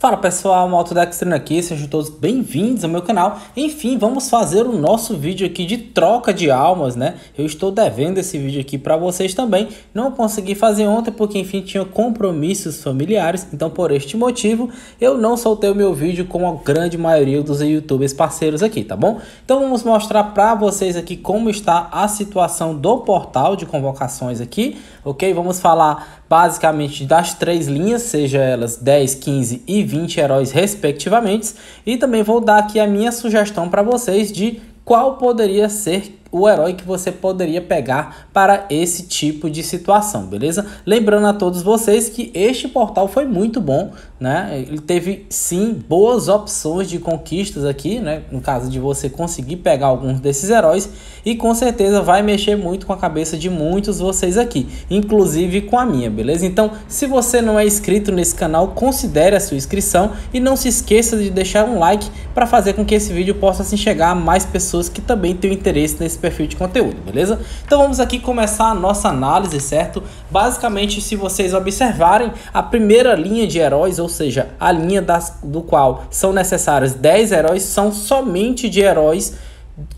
Fala pessoal, Moto da aqui, sejam todos bem-vindos ao meu canal. Enfim, vamos fazer o nosso vídeo aqui de troca de almas, né? Eu estou devendo esse vídeo aqui para vocês também. Não consegui fazer ontem porque, enfim, tinha compromissos familiares. Então, por este motivo, eu não soltei o meu vídeo como a grande maioria dos youtubers parceiros aqui, tá bom? Então, vamos mostrar para vocês aqui como está a situação do portal de convocações aqui, ok? Vamos falar basicamente das três linhas, seja elas 10, 15 e 20 heróis respectivamente, e também vou dar aqui a minha sugestão para vocês de qual poderia ser o herói que você poderia pegar para esse tipo de situação, beleza? Lembrando a todos vocês que este portal foi muito bom, né? Ele teve sim boas opções de conquistas aqui, né? No caso de você conseguir pegar alguns desses heróis e com certeza vai mexer muito com a cabeça de muitos vocês aqui, inclusive com a minha, beleza? Então, se você não é inscrito nesse canal, considere a sua inscrição e não se esqueça de deixar um like para fazer com que esse vídeo possa assim chegar a mais pessoas que também têm interesse nesse perfil de conteúdo, beleza? Então vamos aqui começar a nossa análise, certo? Basicamente, se vocês observarem, a primeira linha de heróis, ou seja, a linha das, do qual são necessários 10 heróis, são somente de heróis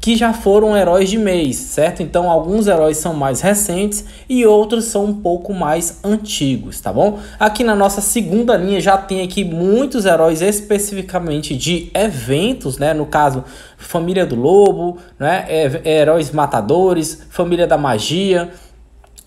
que já foram heróis de mês, certo? Então alguns heróis são mais recentes e outros são um pouco mais antigos, tá bom? Aqui na nossa segunda linha já tem aqui muitos heróis especificamente de eventos, né? No caso, Família do Lobo, né? É, é, heróis Matadores, Família da Magia,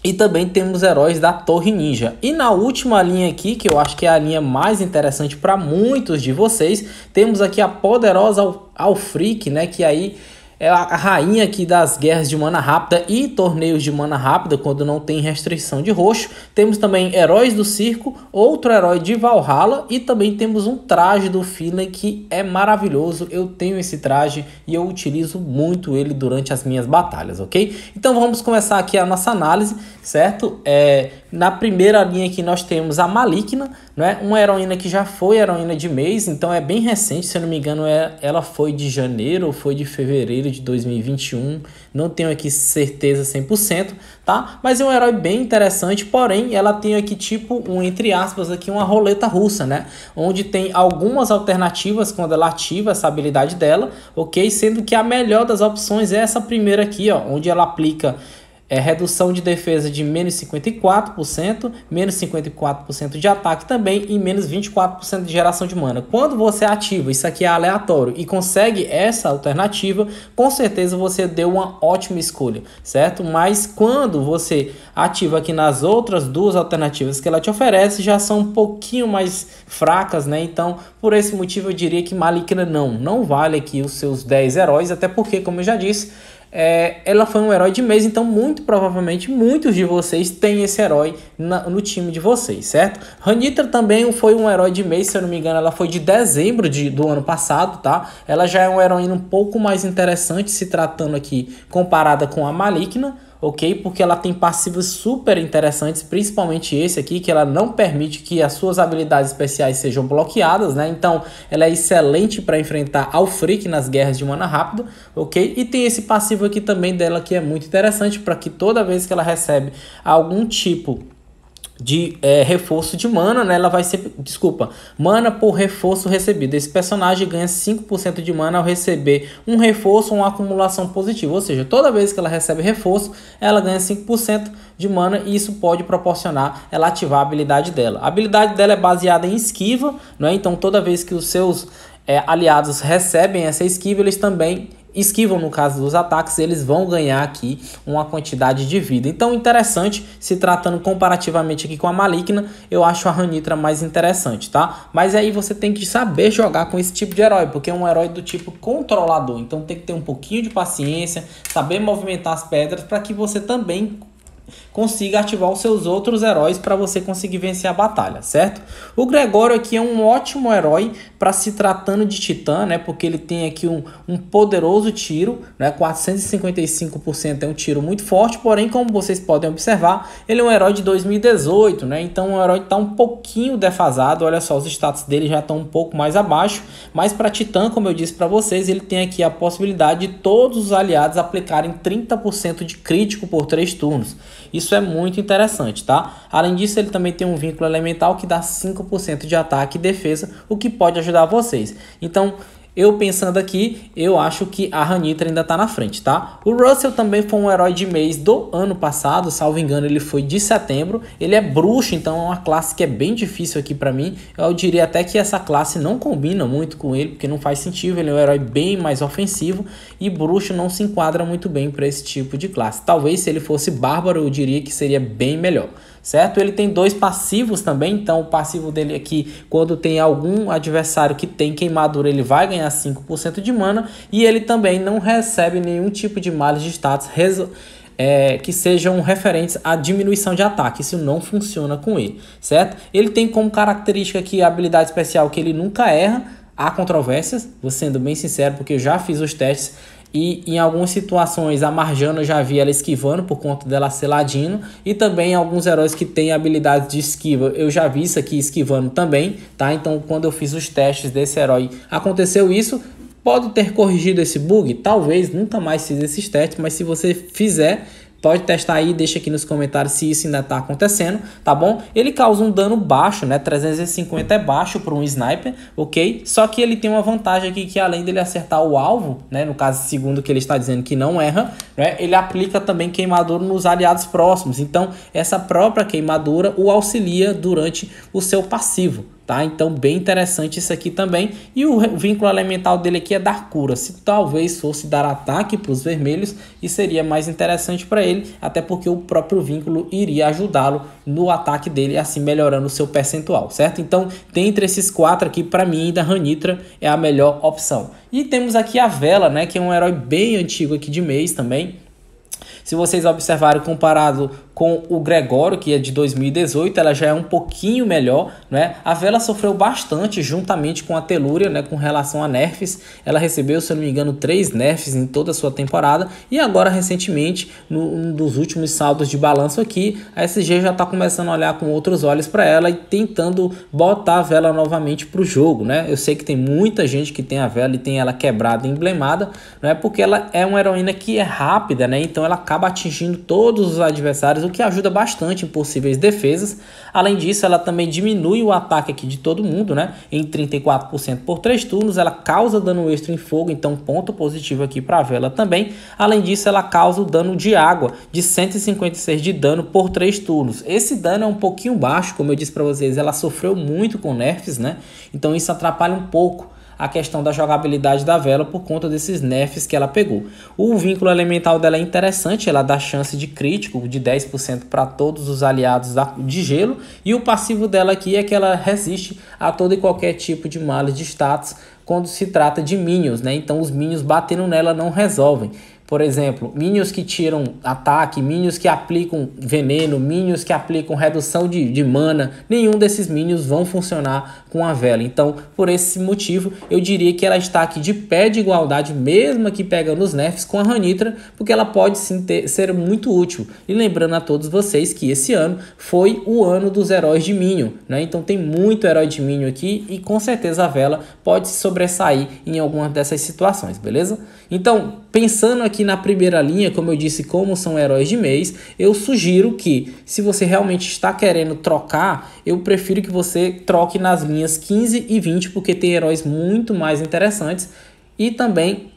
e também temos heróis da Torre Ninja. E na última linha aqui, que eu acho que é a linha mais interessante para muitos de vocês, temos aqui a poderosa Alfric, né, que aí é a rainha aqui das guerras de mana rápida e torneios de mana rápida, quando não tem restrição de roxo. Temos também Heróis do Circo, outro herói de Valhalla e também temos um traje do Finlay que é maravilhoso. Eu tenho esse traje e eu utilizo muito ele durante as minhas batalhas, ok? Então vamos começar aqui a nossa análise, certo? É, na primeira linha aqui nós temos a Maligna, é Uma heroína que já foi heroína de mês, então é bem recente, se eu não me engano, é, ela foi de janeiro ou foi de fevereiro de 2021, não tenho aqui certeza 100%, tá? Mas é um herói bem interessante, porém ela tem aqui tipo um entre aspas aqui uma roleta russa, né? Onde tem algumas alternativas quando ela ativa essa habilidade dela, OK? Sendo que a melhor das opções é essa primeira aqui, ó, onde ela aplica é, redução de defesa de menos 54%, menos 54% de ataque também e menos 24% de geração de mana. Quando você ativa, isso aqui é aleatório, e consegue essa alternativa, com certeza você deu uma ótima escolha, certo? Mas quando você ativa aqui nas outras duas alternativas que ela te oferece, já são um pouquinho mais fracas, né? Então, por esse motivo, eu diria que malikna não, não vale aqui os seus 10 heróis, até porque, como eu já disse, é, ela foi um herói de mês, então muito provavelmente muitos de vocês têm esse herói na, no time de vocês, certo? Ranitra também foi um herói de mês, se eu não me engano, ela foi de dezembro de, do ano passado, tá? Ela já é um heroína um pouco mais interessante se tratando aqui comparada com a Maligna, ok? Porque ela tem passivos super interessantes, principalmente esse aqui, que ela não permite que as suas habilidades especiais sejam bloqueadas, né? Então, ela é excelente para enfrentar ao Freak nas guerras de mana rápida, ok? E tem esse passivo aqui também dela que é muito interessante para que toda vez que ela recebe algum tipo de é, reforço de mana, né? Ela vai ser. Desculpa, mana por reforço recebido. Esse personagem ganha 5% de mana ao receber um reforço ou uma acumulação positiva. Ou seja, toda vez que ela recebe reforço, ela ganha 5% de mana e isso pode proporcionar ela ativar a habilidade dela. A habilidade dela é baseada em esquiva, né? Então toda vez que os seus é, aliados recebem essa esquiva, eles também esquivam no caso dos ataques, eles vão ganhar aqui uma quantidade de vida. Então, interessante, se tratando comparativamente aqui com a Maligna, eu acho a Ranitra mais interessante, tá? Mas aí você tem que saber jogar com esse tipo de herói, porque é um herói do tipo controlador. Então, tem que ter um pouquinho de paciência, saber movimentar as pedras para que você também consiga ativar os seus outros heróis para você conseguir vencer a batalha, certo? O Gregório aqui é um ótimo herói para se tratando de Titã, né? Porque ele tem aqui um, um poderoso tiro, né? 455% é um tiro muito forte, porém, como vocês podem observar, ele é um herói de 2018, né? Então, um herói está um pouquinho defasado, olha só, os status dele já estão um pouco mais abaixo, mas para Titã, como eu disse para vocês, ele tem aqui a possibilidade de todos os aliados aplicarem 30% de crítico por 3 turnos. Isso é muito interessante, tá? Além disso, ele também tem um vínculo elemental que dá 5% de ataque e defesa, o que pode ajudar vocês. Então, eu pensando aqui, eu acho que a Hanitra ainda tá na frente, tá? O Russell também foi um herói de mês do ano passado, salvo engano, ele foi de setembro. Ele é bruxo, então é uma classe que é bem difícil aqui para mim. Eu diria até que essa classe não combina muito com ele, porque não faz sentido, ele é um herói bem mais ofensivo e bruxo não se enquadra muito bem para esse tipo de classe. Talvez se ele fosse bárbaro, eu diria que seria bem melhor certo? Ele tem dois passivos também, então o passivo dele aqui, quando tem algum adversário que tem queimadura, ele vai ganhar 5% de mana e ele também não recebe nenhum tipo de malha de status é, que sejam referentes à diminuição de ataque. Isso não funciona com ele, certo? Ele tem como característica aqui a habilidade especial que ele nunca erra, há controvérsias, vou sendo bem sincero, porque eu já fiz os testes e em algumas situações a Marjana eu já vi ela esquivando por conta dela ser ladino e também alguns heróis que têm habilidades de esquiva. Eu já vi isso aqui esquivando também, tá? Então quando eu fiz os testes desse herói, aconteceu isso. Pode ter corrigido esse bug? Talvez, nunca mais fiz esses testes, mas se você fizer, Pode testar aí, deixa aqui nos comentários se isso ainda está acontecendo, tá bom? Ele causa um dano baixo, né? 350 é baixo para um sniper, ok? Só que ele tem uma vantagem aqui que além dele acertar o alvo, né? No caso, segundo que ele está dizendo que não erra, né? Ele aplica também queimadura nos aliados próximos. Então, essa própria queimadura o auxilia durante o seu passivo, Tá? Então, bem interessante isso aqui também. E o vínculo elemental dele aqui é dar cura. Se talvez fosse dar ataque para os vermelhos, e seria mais interessante para ele, até porque o próprio vínculo iria ajudá-lo no ataque dele, assim melhorando o seu percentual, certo? Então, dentre esses quatro aqui, para mim, ainda Ranitra é a melhor opção. E temos aqui a Vela, né, que é um herói bem antigo aqui de mês também. Se vocês observarem comparado com o Gregório, que é de 2018, ela já é um pouquinho melhor, né? A Vela sofreu bastante juntamente com a Telúria, né, com relação a nerfs. Ela recebeu, se eu não me engano, três nerfs em toda a sua temporada e agora recentemente, no, um dos últimos saltos de balanço aqui, a SG já está começando a olhar com outros olhos para ela e tentando botar a Vela novamente para o jogo, né? Eu sei que tem muita gente que tem a Vela e tem ela quebrada, emblemada, não é porque ela é uma heroína que é rápida, né? Então ela acaba atingindo todos os adversários o que ajuda bastante em possíveis defesas. Além disso, ela também diminui o ataque aqui de todo mundo, né? Em 34% por 3 turnos, ela causa dano extra em fogo, então ponto positivo aqui para a vela também. Além disso, ela causa o dano de água de 156 de dano por 3 turnos. Esse dano é um pouquinho baixo, como eu disse para vocês, ela sofreu muito com nerfs, né? Então isso atrapalha um pouco a questão da jogabilidade da Vela por conta desses nerfs que ela pegou. O vínculo elemental dela é interessante, ela dá chance de crítico de 10% para todos os aliados da, de gelo, e o passivo dela aqui é que ela resiste a todo e qualquer tipo de males de status quando se trata de minions, né? Então os minions batendo nela não resolvem. Por exemplo, minions que tiram ataque, minions que aplicam veneno, minions que aplicam redução de, de mana, nenhum desses minions vão funcionar com a vela. Então, por esse motivo, eu diria que ela está aqui de pé de igualdade, mesmo aqui pegando os nerfs com a Ranitra, porque ela pode sim ter, ser muito útil. E lembrando a todos vocês que esse ano foi o ano dos heróis de Minion, né? Então tem muito herói de Minion aqui e com certeza a vela pode se sobressair em alguma dessas situações, beleza? Então, pensando aqui na primeira linha, como eu disse, como são heróis de mês, eu sugiro que, se você realmente está querendo trocar, eu prefiro que você troque nas linhas 15 e 20, porque tem heróis muito mais interessantes. E também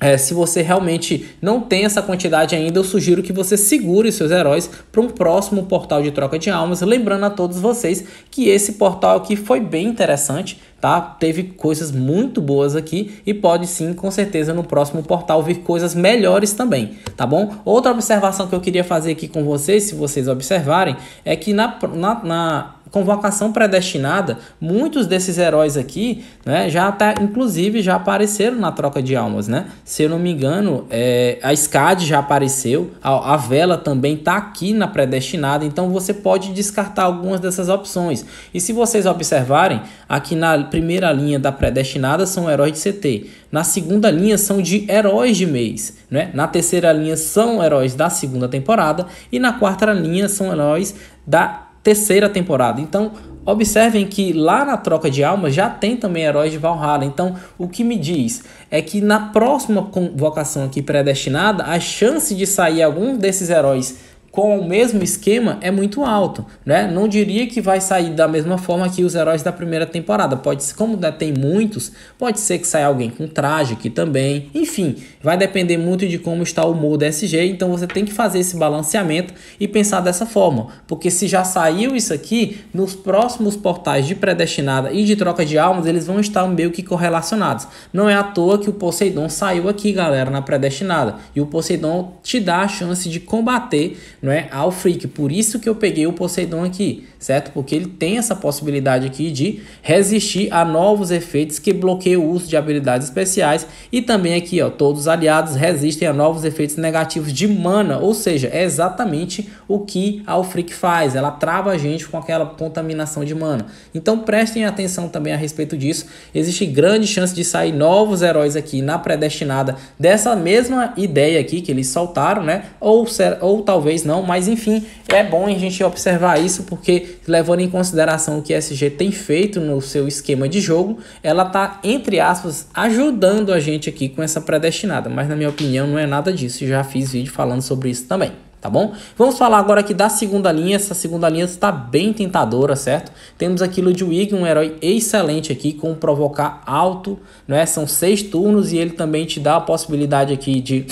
é, se você realmente não tem essa quantidade ainda, eu sugiro que você segure seus heróis para um próximo portal de troca de almas. Lembrando a todos vocês que esse portal aqui foi bem interessante tá? Teve coisas muito boas aqui e pode sim, com certeza, no próximo portal vir coisas melhores também, tá bom? Outra observação que eu queria fazer aqui com vocês, se vocês observarem, é que na, na, na convocação predestinada, muitos desses heróis aqui, né, já até, inclusive já apareceram na troca de almas, né? Se eu não me engano, é, a SCAD já apareceu, a, a Vela também está aqui na predestinada, então você pode descartar algumas dessas opções. E se vocês observarem, aqui na primeira linha da predestinada são heróis de CT. Na segunda linha são de heróis de mês. Né? Na terceira linha são heróis da segunda temporada. E na quarta linha são heróis da terceira temporada. Então, observem que lá na troca de almas já tem também heróis de Valhalla. Então, o que me diz é que na próxima convocação aqui predestinada, a chance de sair algum desses heróis com o mesmo esquema é muito alto, né? Não diria que vai sair da mesma forma que os heróis da primeira temporada. Pode ser, como tem muitos, pode ser que saia alguém com traje aqui também. Enfim, vai depender muito de como está o humor do SG, então você tem que fazer esse balanceamento e pensar dessa forma, porque se já saiu isso aqui, nos próximos portais de predestinada e de troca de almas, eles vão estar meio que correlacionados. Não é à toa que o Poseidon saiu aqui, galera, na predestinada, e o Poseidon te dá a chance de combater não é? Ao freak. Por isso que eu peguei o Poseidon aqui certo? Porque ele tem essa possibilidade aqui de resistir a novos efeitos que bloqueiam o uso de habilidades especiais e também aqui, ó, todos os aliados resistem a novos efeitos negativos de mana, ou seja, é exatamente o que a Freak faz, ela trava a gente com aquela contaminação de mana. Então prestem atenção também a respeito disso, existe grande chance de sair novos heróis aqui na predestinada dessa mesma ideia aqui que eles soltaram, né? Ou, ser, ou talvez não, mas enfim, é bom a gente observar isso porque levando em consideração o que a SG tem feito no seu esquema de jogo, ela tá, entre aspas, ajudando a gente aqui com essa predestinada, mas na minha opinião não é nada disso, já fiz vídeo falando sobre isso também tá bom? Vamos falar agora aqui da segunda linha, essa segunda linha está bem tentadora, certo? Temos aqui Ludwig, um herói excelente aqui, com provocar alto, né? São seis turnos e ele também te dá a possibilidade aqui de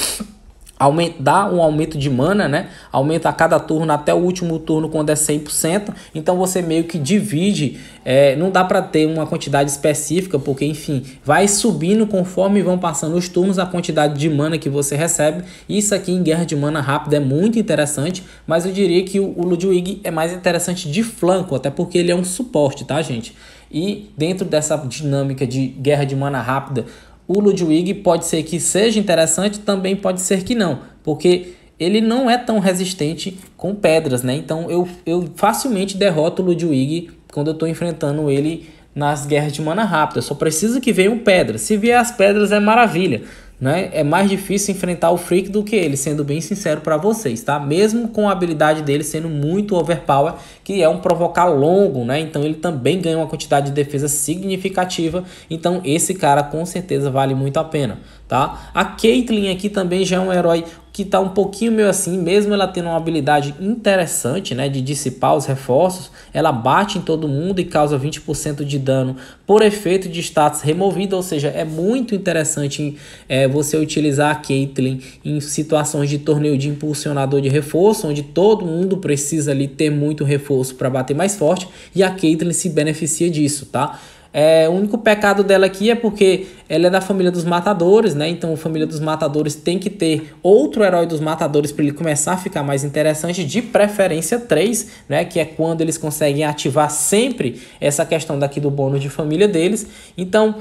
dá um aumento de mana, né? Aumenta a cada turno até o último turno quando é 100%. Então você meio que divide, é, não dá para ter uma quantidade específica, porque enfim, vai subindo conforme vão passando os turnos a quantidade de mana que você recebe. Isso aqui em guerra de mana rápida é muito interessante, mas eu diria que o, o Ludwig é mais interessante de flanco, até porque ele é um suporte, tá, gente? E dentro dessa dinâmica de guerra de mana rápida, o Ludwig pode ser que seja interessante, também pode ser que não, porque ele não é tão resistente com pedras, né? Então eu, eu facilmente derroto o Ludwig quando eu estou enfrentando ele nas guerras de mana rápida. Eu só preciso que venham pedras. Se vier as pedras é maravilha né? É mais difícil enfrentar o Freak do que ele, sendo bem sincero para vocês, tá? Mesmo com a habilidade dele sendo muito overpower, que é um provocar longo, né? Então ele também ganha uma quantidade de defesa significativa, então esse cara com certeza vale muito a pena, tá? A Caitlyn aqui também já é um herói que está um pouquinho meio assim, mesmo ela tendo uma habilidade interessante, né, de dissipar os reforços, ela bate em todo mundo e causa 20% de dano por efeito de status removido, ou seja, é muito interessante é, você utilizar a Caitlyn em situações de torneio de impulsionador de reforço, onde todo mundo precisa ali ter muito reforço para bater mais forte e a Caitlyn se beneficia disso, tá? É, o único pecado dela aqui é porque ela é da família dos matadores, né? Então a família dos matadores tem que ter outro herói dos matadores para ele começar a ficar mais interessante, de preferência 3, né? Que é quando eles conseguem ativar sempre essa questão daqui do bônus de família deles. Então,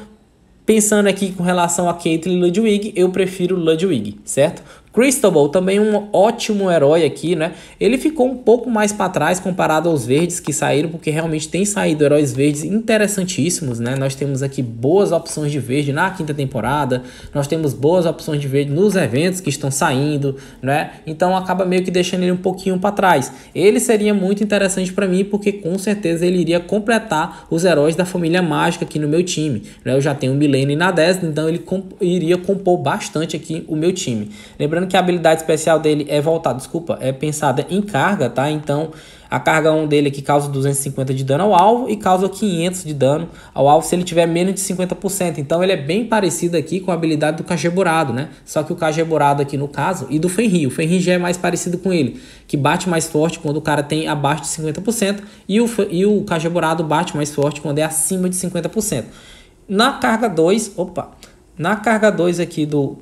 pensando aqui com relação a Caitlyn Ludwig, eu prefiro Ludwig, certo? Cristobal, também um ótimo herói aqui, né? Ele ficou um pouco mais para trás comparado aos verdes que saíram, porque realmente tem saído heróis verdes interessantíssimos, né? Nós temos aqui boas opções de verde na quinta temporada, nós temos boas opções de verde nos eventos que estão saindo, né? Então acaba meio que deixando ele um pouquinho para trás. Ele seria muito interessante para mim, porque com certeza ele iria completar os heróis da família mágica aqui no meu time. Né? Eu já tenho o Milene na 10, então ele comp iria compor bastante aqui o meu time. Lembrando que a habilidade especial dele é voltada, desculpa, é pensada em carga, tá? Então, a carga 1 dele aqui causa 250 de dano ao alvo e causa 500 de dano ao alvo se ele tiver menos de 50%. Então, ele é bem parecido aqui com a habilidade do Cajeborado, né? Só que o Cajeborado aqui no caso, e do Fenrir. O Fenrir já é mais parecido com ele, que bate mais forte quando o cara tem abaixo de 50% e o, e o Cajeborado bate mais forte quando é acima de 50%. Na carga 2, opa, na carga 2 aqui do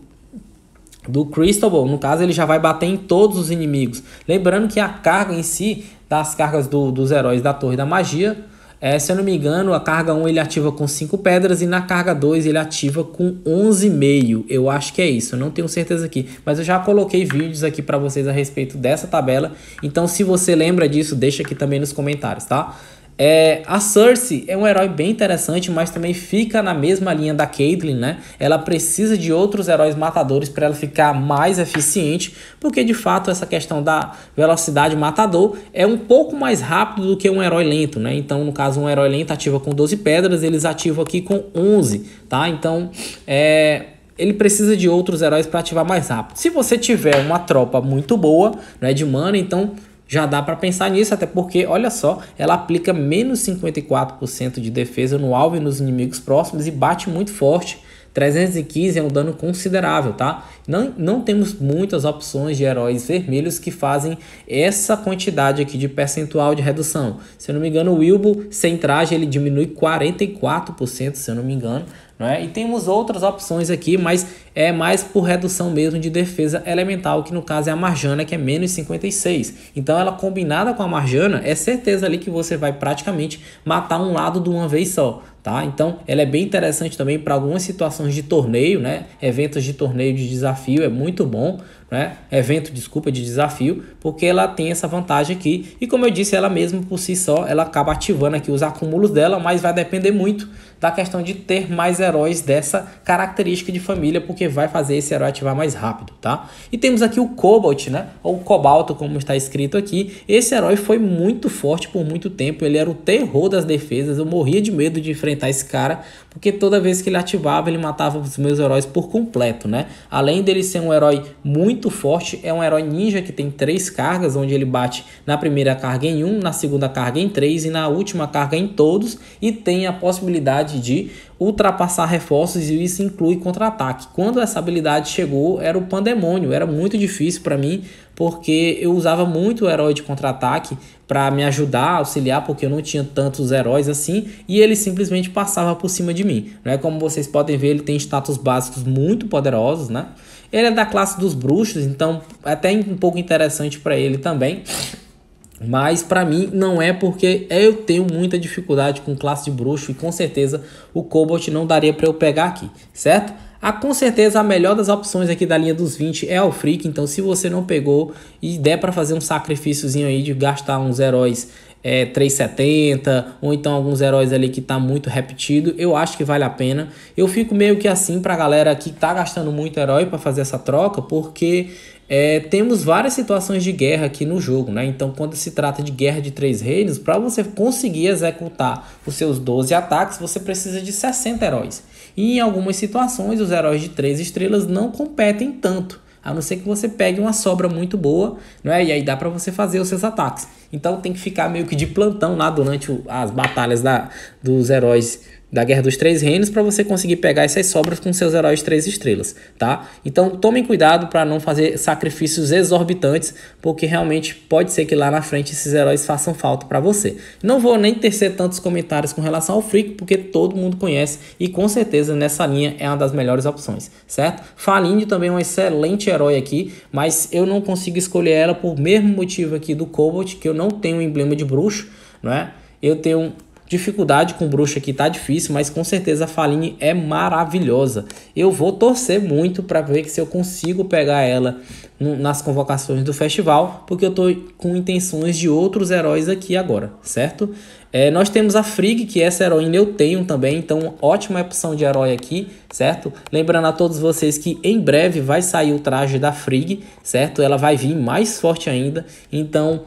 do Crystal Ball, no caso, ele já vai bater em todos os inimigos. Lembrando que a carga em si, das cargas do, dos heróis da Torre da Magia, é, se eu não me engano, a carga 1 ele ativa com 5 pedras e na carga 2 ele ativa com 11,5. Eu acho que é isso, não tenho certeza aqui. Mas eu já coloquei vídeos aqui para vocês a respeito dessa tabela. Então, se você lembra disso, deixa aqui também nos comentários, tá? É, a Cersei é um herói bem interessante, mas também fica na mesma linha da Caitlyn, né? Ela precisa de outros heróis matadores para ela ficar mais eficiente, porque de fato essa questão da velocidade matador é um pouco mais rápido do que um herói lento, né? Então, no caso, um herói lento ativa com 12 pedras, eles ativam aqui com 11, tá? Então, é, ele precisa de outros heróis para ativar mais rápido. Se você tiver uma tropa muito boa, né, de mana, então já dá para pensar nisso, até porque, olha só, ela aplica menos 54% de defesa no alvo e nos inimigos próximos e bate muito forte. 315 é um dano considerável, tá? Não, não temos muitas opções de heróis vermelhos que fazem essa quantidade aqui de percentual de redução. Se eu não me engano, o Wilbo sem traje ele diminui 44%, se eu não me engano. Né? E temos outras opções aqui, mas é mais por redução mesmo de defesa elemental, que no caso é a Marjana, que é menos 56. Então ela combinada com a Marjana, é certeza ali que você vai praticamente matar um lado de uma vez só. Tá? Então, ela é bem interessante também para algumas situações de torneio, né? Eventos de torneio de desafio é muito bom, né? Evento, desculpa, de desafio, porque ela tem essa vantagem aqui. E como eu disse, ela mesma por si só, ela acaba ativando aqui os acúmulos dela, mas vai depender muito da tá questão de ter mais heróis dessa característica de família, porque vai fazer esse herói ativar mais rápido, tá? E temos aqui o Cobalt, né? Ou Cobalto, como está escrito aqui. Esse herói foi muito forte por muito tempo, ele era o terror das defesas, eu morria de medo de enfrentar esse cara, porque toda vez que ele ativava, ele matava os meus heróis por completo, né? Além dele ser um herói muito forte, é um herói ninja que tem três cargas, onde ele bate na primeira carga em um, na segunda carga em três e na última carga em todos, e tem a possibilidade habilidade de ultrapassar reforços e isso inclui contra-ataque. Quando essa habilidade chegou, era o pandemônio, era muito difícil para mim, porque eu usava muito o herói de contra-ataque para me ajudar, auxiliar, porque eu não tinha tantos heróis assim, e ele simplesmente passava por cima de mim. Né? Como vocês podem ver, ele tem status básicos muito poderosos, né? Ele é da classe dos bruxos, então até um pouco interessante para ele também. Mas para mim não é porque eu tenho muita dificuldade com classe de bruxo e com certeza o Cobalt não daria para eu pegar aqui, certo? Ah, com certeza a melhor das opções aqui da linha dos 20 é o Freak, então se você não pegou e der para fazer um sacrifíciozinho aí de gastar uns heróis é, 370, ou então alguns heróis ali que tá muito repetido, eu acho que vale a pena. Eu fico meio que assim pra galera que tá gastando muito herói para fazer essa troca, porque é, temos várias situações de guerra aqui no jogo, né? Então, quando se trata de guerra de três reinos, para você conseguir executar os seus 12 ataques, você precisa de 60 heróis. E em algumas situações, os heróis de três estrelas não competem tanto a não ser que você pegue uma sobra muito boa, é E aí dá para você fazer os seus ataques. Então tem que ficar meio que de plantão lá durante as batalhas da, dos heróis da Guerra dos Três Reinos para você conseguir pegar essas sobras com seus heróis três estrelas, tá? Então tomem cuidado para não fazer sacrifícios exorbitantes, porque realmente pode ser que lá na frente esses heróis façam falta para você. Não vou nem tecer tantos comentários com relação ao Freak, porque todo mundo conhece e com certeza nessa linha é uma das melhores opções, certo? Falinde também é um excelente herói aqui, mas eu não consigo escolher ela por mesmo motivo aqui do Cobalt, que eu não tenho um emblema de bruxo, não é? Eu tenho Dificuldade com bruxa aqui tá difícil, mas com certeza a Faline é maravilhosa. Eu vou torcer muito para ver se eu consigo pegar ela nas convocações do festival, porque eu tô com intenções de outros heróis aqui agora, certo? É, nós temos a Frig, que essa heroína eu tenho também, então ótima opção de herói aqui, certo? Lembrando a todos vocês que em breve vai sair o traje da Frig, certo? Ela vai vir mais forte ainda, então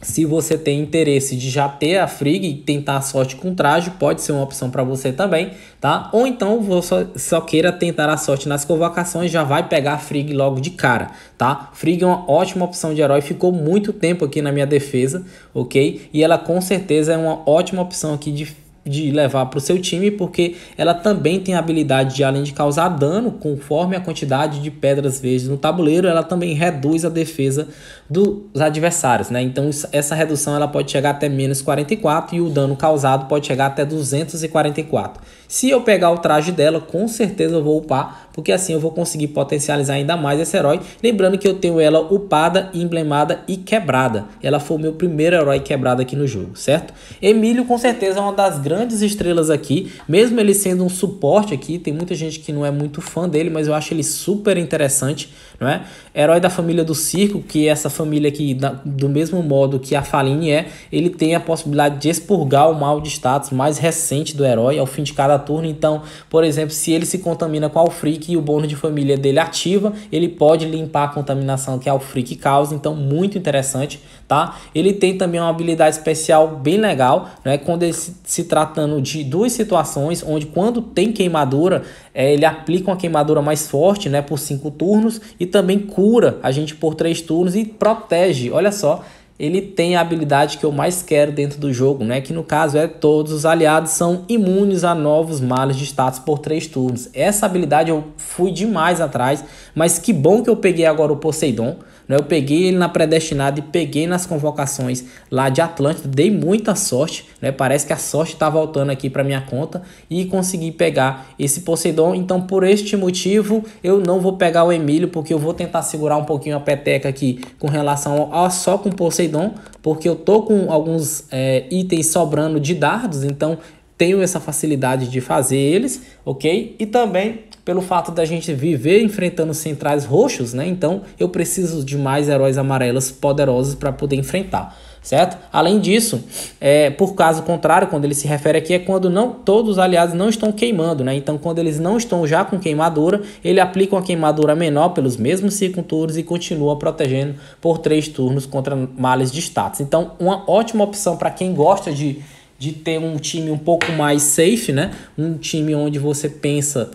se você tem interesse de já ter a frig e tentar a sorte com traje, pode ser uma opção para você também, tá? Ou então você só queira tentar a sorte nas convocações, já vai pegar a frig logo de cara, tá? Frig é uma ótima opção de herói, ficou muito tempo aqui na minha defesa, ok? E ela com certeza é uma ótima opção aqui de de levar para o seu time, porque ela também tem a habilidade de, além de causar dano, conforme a quantidade de pedras verdes no tabuleiro, ela também reduz a defesa dos adversários. Né? Então, essa redução ela pode chegar até menos 44 e o dano causado pode chegar até 244. Se eu pegar o traje dela, com certeza eu vou upar, porque assim eu vou conseguir potencializar ainda mais esse herói. Lembrando que eu tenho ela upada, emblemada e quebrada. Ela foi o meu primeiro herói quebrado aqui no jogo, certo? Emílio, com certeza, é uma das grandes grandes estrelas aqui, mesmo ele sendo um suporte aqui, tem muita gente que não é muito fã dele, mas eu acho ele super interessante não é? Herói da família do circo, que é essa família que, do mesmo modo que a Faline é, ele tem a possibilidade de expurgar o mal de status mais recente do herói ao fim de cada turno. Então, por exemplo, se ele se contamina com Alfric e o bônus de família dele ativa, ele pode limpar a contaminação que Alfric causa. Então, muito interessante, tá? Ele tem também uma habilidade especial bem legal, né? Quando ele se, se tratando de duas situações, onde quando tem queimadura, é, ele aplica uma queimadura mais forte, né? Por cinco turnos e também cura a gente por três turnos e protege. Olha só, ele tem a habilidade que eu mais quero dentro do jogo, né? Que no caso é todos os aliados são imunes a novos males de status por três turnos. Essa habilidade eu fui demais atrás, mas que bom que eu peguei agora o Poseidon né? Eu peguei ele na predestinada e peguei nas convocações lá de Atlântida, dei muita sorte, né? Parece que a sorte está voltando aqui para minha conta e consegui pegar esse Poseidon. Então, por este motivo, eu não vou pegar o Emílio, porque eu vou tentar segurar um pouquinho a peteca aqui com relação a só com Poseidon, porque eu tô com alguns é, itens sobrando de dardos, então tenho essa facilidade de fazer eles, ok? E também pelo fato da gente viver enfrentando centrais roxos, né? Então eu preciso de mais heróis amarelos poderosos para poder enfrentar, certo? Além disso, é, por caso contrário, quando ele se refere aqui é quando não todos os aliados não estão queimando, né? Então quando eles não estão já com queimadura, ele aplica uma queimadura menor pelos mesmos cinco turnos e continua protegendo por três turnos contra males de status. Então uma ótima opção para quem gosta de de ter um time um pouco mais safe, né? Um time onde você pensa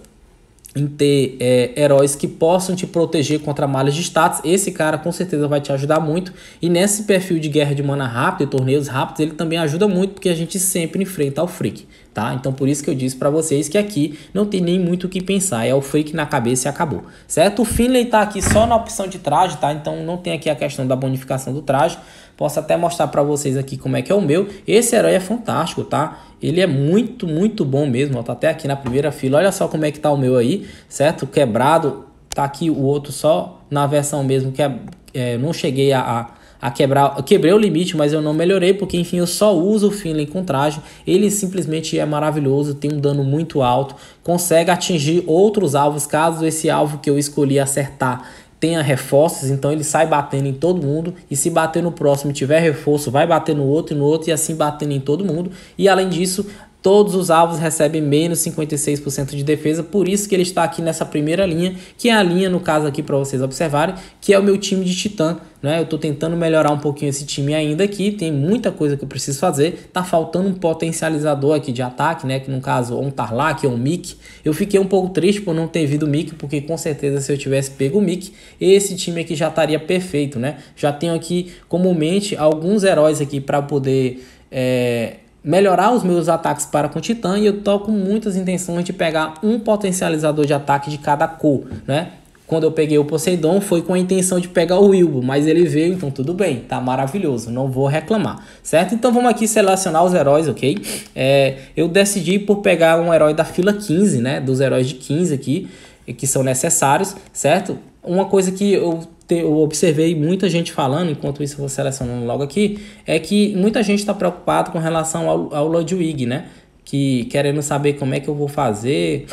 em ter é, heróis que possam te proteger contra malhas de status. Esse cara com certeza vai te ajudar muito. E nesse perfil de guerra de mana rápida e torneios rápidos, ele também ajuda muito porque a gente sempre enfrenta o Freak tá? Então por isso que eu disse para vocês que aqui não tem nem muito o que pensar, é o fake na cabeça e acabou, certo? O Finlay tá aqui só na opção de traje, tá? Então não tem aqui a questão da bonificação do traje, posso até mostrar para vocês aqui como é que é o meu. Esse herói é fantástico, tá? Ele é muito, muito bom mesmo, ó, tá até aqui na primeira fila, olha só como é que tá o meu aí, certo? Quebrado, tá aqui o outro só na versão mesmo que é, é não cheguei a, a a quebrar, quebrei o limite, mas eu não melhorei, porque enfim, eu só uso o Finley com traje, ele simplesmente é maravilhoso, tem um dano muito alto, consegue atingir outros alvos, caso esse alvo que eu escolhi acertar tenha reforços, então ele sai batendo em todo mundo e se bater no próximo tiver reforço, vai bater no outro e no outro e assim batendo em todo mundo. E além disso, todos os alvos recebem menos 56% de defesa, por isso que ele está aqui nessa primeira linha, que é a linha, no caso aqui para vocês observarem, que é o meu time de Titã, né? Eu estou tentando melhorar um pouquinho esse time ainda aqui, tem muita coisa que eu preciso fazer, está faltando um potencializador aqui de ataque, né? Que no caso, ou um Tarlac ou um Mick. Eu fiquei um pouco triste por não ter vindo o Mick, porque com certeza se eu tivesse pego o Mick, esse time aqui já estaria perfeito, né? Já tenho aqui comumente alguns heróis aqui para poder... É melhorar os meus ataques para com Titã e eu tô com muitas intenções de pegar um potencializador de ataque de cada cor, né? Quando eu peguei o Poseidon foi com a intenção de pegar o Wilbo, mas ele veio, então tudo bem, tá maravilhoso, não vou reclamar, certo? Então vamos aqui selecionar os heróis, ok? É, eu decidi por pegar um herói da fila 15, né? Dos heróis de 15 aqui, que são necessários, certo? Uma coisa que eu eu observei muita gente falando, enquanto isso eu vou selecionando logo aqui, é que muita gente está preocupado com relação ao, ao Ludwig, né? Que querendo saber como é que eu vou fazer,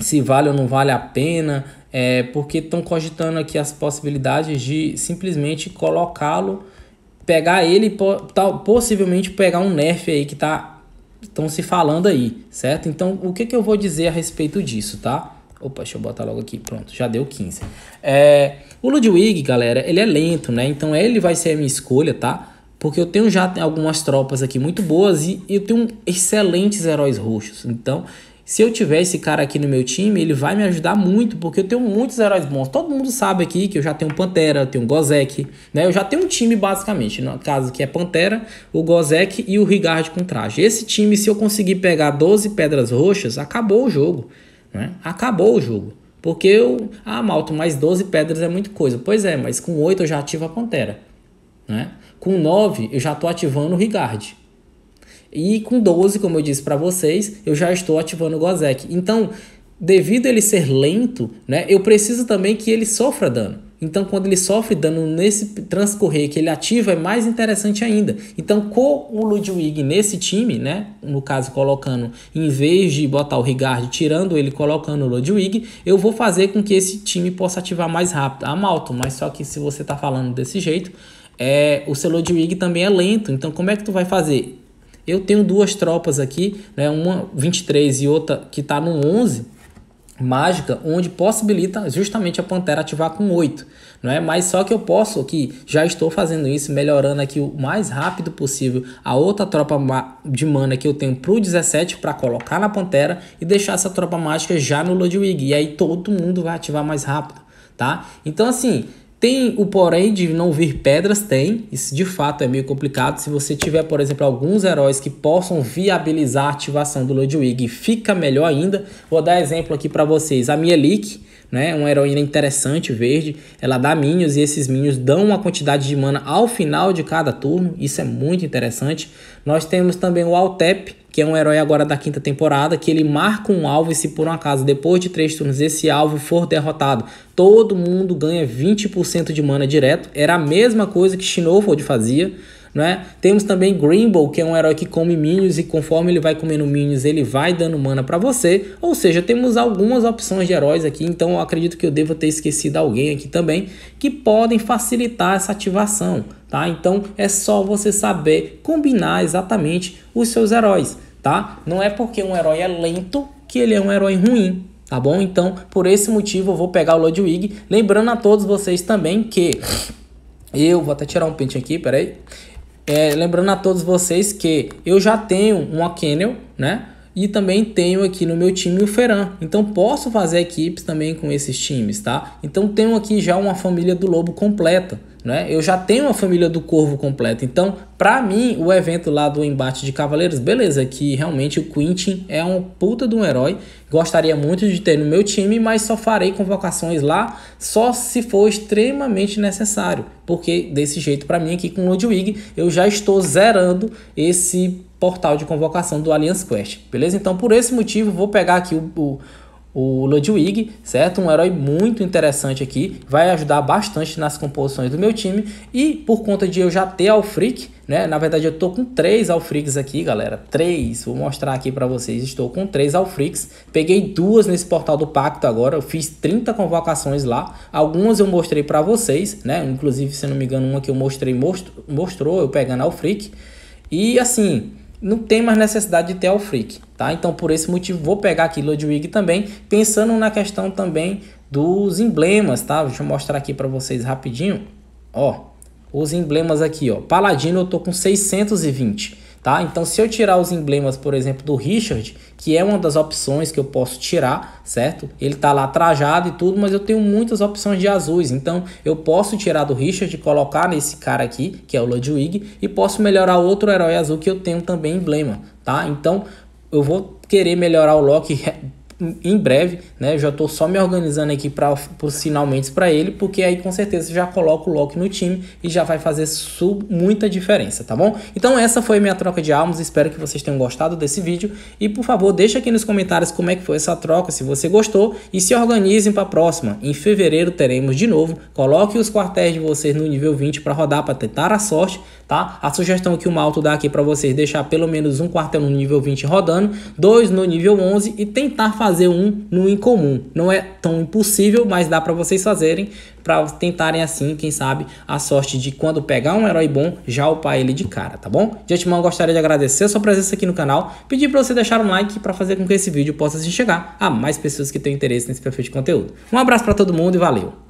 se vale ou não vale a pena, é, porque estão cogitando aqui as possibilidades de simplesmente colocá-lo, pegar ele e possivelmente pegar um nerf aí que tá estão se falando aí, certo? Então, o que, que eu vou dizer a respeito disso, tá? Opa, deixa eu botar logo aqui. Pronto, já deu 15. É, o Ludwig, galera, ele é lento, né? Então ele vai ser a minha escolha, tá? Porque eu tenho já algumas tropas aqui muito boas e eu tenho excelentes heróis roxos. Então, se eu tiver esse cara aqui no meu time, ele vai me ajudar muito, porque eu tenho muitos heróis bons. Todo mundo sabe aqui que eu já tenho Pantera, eu tenho Gozek, né? Eu já tenho um time basicamente, no caso que é Pantera, o Gozek e o Rigard com traje. Esse time, se eu conseguir pegar 12 pedras roxas, acabou o jogo. Né? Acabou o jogo. Porque eu. Ah, Malto, mais 12 pedras é muita coisa. Pois é, mas com 8 eu já ativo a Pantera. Né? Com 9 eu já estou ativando o Rigard. E com 12, como eu disse para vocês, eu já estou ativando o Gozek. Então, devido a ele ser lento, né, eu preciso também que ele sofra dano. Então, quando ele sofre dano nesse transcorrer que ele ativa, é mais interessante ainda. Então, com o Ludwig nesse time, né? No caso, colocando, em vez de botar o Rigard, tirando ele, colocando o Ludwig, eu vou fazer com que esse time possa ativar mais rápido. Ah, Malto, mas só que se você tá falando desse jeito, é, o seu Ludwig também é lento. Então, como é que tu vai fazer? Eu tenho duas tropas aqui, né? Uma 23 e outra que tá no 11 mágica onde possibilita justamente a Pantera ativar com 8, não é? Mas só que eu posso aqui, já estou fazendo isso, melhorando aqui o mais rápido possível a outra tropa de mana que eu tenho pro 17 para colocar na Pantera e deixar essa tropa mágica já no Ludwig, e aí todo mundo vai ativar mais rápido, tá? Então assim, tem o porém de não vir pedras? Tem. Isso de fato é meio complicado. Se você tiver, por exemplo, alguns heróis que possam viabilizar a ativação do Ludwig, fica melhor ainda. Vou dar exemplo aqui para vocês. A Mielic, né, uma heroína interessante, verde. Ela dá minions e esses minions dão uma quantidade de mana ao final de cada turno. Isso é muito interessante. Nós temos também o Altep, que é um herói agora da quinta temporada, que ele marca um alvo e se por um acaso, depois de três turnos, esse alvo for derrotado, todo mundo ganha 20% de mana direto. Era a mesma coisa que Shinofold fazia. Né? Temos também Grimble, que é um herói que come minions e conforme ele vai comendo minions, ele vai dando mana para você. Ou seja, temos algumas opções de heróis aqui, então eu acredito que eu devo ter esquecido alguém aqui também, que podem facilitar essa ativação, tá? Então é só você saber combinar exatamente os seus heróis tá? Não é porque um herói é lento que ele é um herói ruim, tá bom? Então, por esse motivo, eu vou pegar o Ludwig. Lembrando a todos vocês também que... Eu vou até tirar um pente aqui, peraí. É, lembrando a todos vocês que eu já tenho um O'Kennel, né? E também tenho aqui no meu time o Ferran. Então posso fazer equipes também com esses times, tá? Então tenho aqui já uma família do Lobo completa né? Eu já tenho uma família do Corvo completa. Então, para mim, o evento lá do embate de Cavaleiros, beleza, que realmente o Quintin é um puta de um herói. Gostaria muito de ter no meu time, mas só farei convocações lá só se for extremamente necessário. Porque desse jeito, para mim, aqui com o Ludwig, eu já estou zerando esse portal de convocação do Alliance Quest. Beleza? Então, por esse motivo, vou pegar aqui o, o o Ludwig, certo? Um herói muito interessante aqui, vai ajudar bastante nas composições do meu time e por conta de eu já ter Alfric, né? Na verdade eu tô com três Alfrics aqui, galera, três, vou mostrar aqui para vocês, estou com três Alfrics, peguei duas nesse portal do Pacto agora, eu fiz 30 convocações lá, algumas eu mostrei para vocês, né? Inclusive, se não me engano, uma que eu mostrei most mostrou eu pegando Alfric e assim não tem mais necessidade de ter o freak, tá? Então por esse motivo vou pegar aqui Ludwig também, pensando na questão também dos emblemas, tá? Deixa eu mostrar aqui para vocês rapidinho. Ó, os emblemas aqui, ó. Paladino eu tô com 620. Tá? Então, se eu tirar os emblemas, por exemplo, do Richard, que é uma das opções que eu posso tirar, certo? Ele tá lá trajado e tudo, mas eu tenho muitas opções de azuis. Então, eu posso tirar do Richard e colocar nesse cara aqui, que é o Ludwig, e posso melhorar outro herói azul que eu tenho também emblema, tá? Então, eu vou querer melhorar o Loki em breve, né? já estou só me organizando aqui para os finalmente para ele, porque aí com certeza já coloco o Loki no time e já vai fazer muita diferença, tá bom? Então essa foi a minha troca de almas, espero que vocês tenham gostado desse vídeo e por favor, deixa aqui nos comentários como é que foi essa troca, se você gostou e se organizem para a próxima. Em fevereiro teremos de novo, coloque os quartéis de vocês no nível 20 para rodar para tentar a sorte, tá? A sugestão que o Malto dá aqui para vocês deixar pelo menos um quartel no nível 20 rodando, dois no nível 11 e tentar fazer fazer um no incomum. Não é tão impossível, mas dá para vocês fazerem, para tentarem assim, quem sabe, a sorte de quando pegar um herói bom, já upar ele de cara, tá bom? De antemão, gostaria de agradecer a sua presença aqui no canal, pedir para você deixar um like para fazer com que esse vídeo possa se assim chegar a mais pessoas que têm interesse nesse perfil de conteúdo. Um abraço para todo mundo e valeu!